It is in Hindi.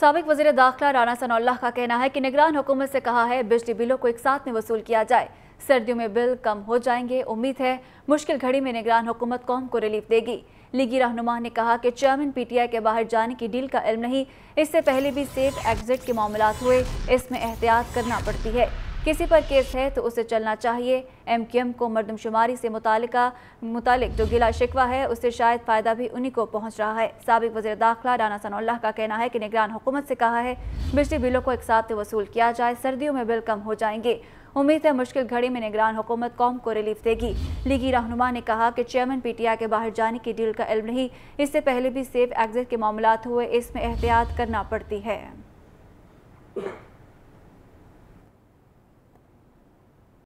सबक वजी दाखिला राना सनोल्ला का कहना है कि निगरान हुकूमत से कहा है बिजली बिलों को एक साथ में वसूल किया जाए सर्दियों में बिल कम हो जाएंगे उम्मीद है मुश्किल घड़ी में निगरान हुकूमत कौम को रिलीफ देगी लीगी रहनुमा ने कहा कि चेयरमैन पीटीआई के बाहर जाने की डील का इल्म नहीं इससे पहले भी सेफ एग्जिट के मामला हुए इसमें एहतियात करना पड़ती है किसी पर केस है तो उसे चलना चाहिए एम को मरदमशुमारी से मुतल जो गिला शिकवा है उससे शायद फ़ायदा भी उन्हीं को पहुँच रहा है सबक वजी दाखिला राना सनोल्ला का कहना है कि निगरान हुकूमत से कहा है बिजली बिलों को एक साथ वसूल किया जाए सर्दियों में बिल कम हो जाएंगे उम्मीद है मुश्किल घड़ी में निगरान हुकूमत कौम को रिलीफ देगी लीगी रहनुमा ने कहा कि चेयरमैन पीटीआई के बाहर जाने की डील का इल्म नहीं इससे पहले भी सेफ एग्जिट के मामला हुए इसमें एहतियात करना पड़ती है